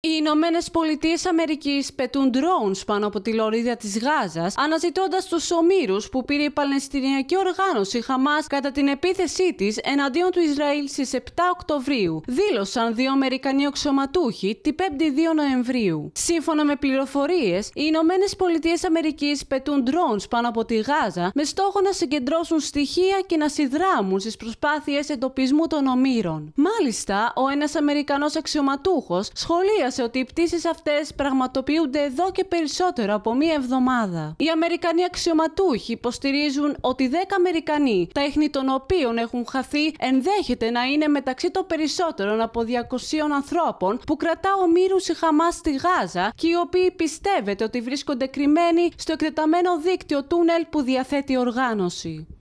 Οι Ηνωμένες Πολιτείες Αμερικής πετούν ντρόουν πάνω από τη λωρίδα της Γάζας, αναζητώντας τους ομήρους που πήρε η Παλαιστινιακή οργάνωση Χαμάς κατά την επίθεσή της εναντίον του Ισραήλ στις 7 Οκτωβρίου, δήλωσαν δύο Αμερικανοί οξωματούχοι την 5η 2 Νοεμβρίου. Σύμφωνα με πληροφορίες, οι Ηνωμένες Πολιτείες Αμερικής πετούν ντρόουν πάνω από τη Γάζα με στόχο να συγκεντρώσουν στοιχεία και να συνδράμουν στις προσπάθειες εντοπισμού των ομήρων. Μάλιστα, ο ένας Αμερικανός αξιωματούχος σχολίασε σχολίασε ότι οι πτήσεις αυτές πραγματοποιούνται εδώ και περισσότερο από μία εβδομάδα. Οι Αμερικανοί αξιωματούχοι υποστηρίζουν ότι 10 Αμερικανοί, τα ίχνη των οποίων έχουν χαθεί, ενδέχεται να είναι μεταξύ των περισσότερων από 200 ανθρώπων που κρατά ο μύρου η Χαμάς στη Γάζα και οι οποίοι πιστεύεται ότι βρίσκονται κρυμμένοι στο εκτεταμένο δίκτυο τούνελ που διαθέτει οργάνωση.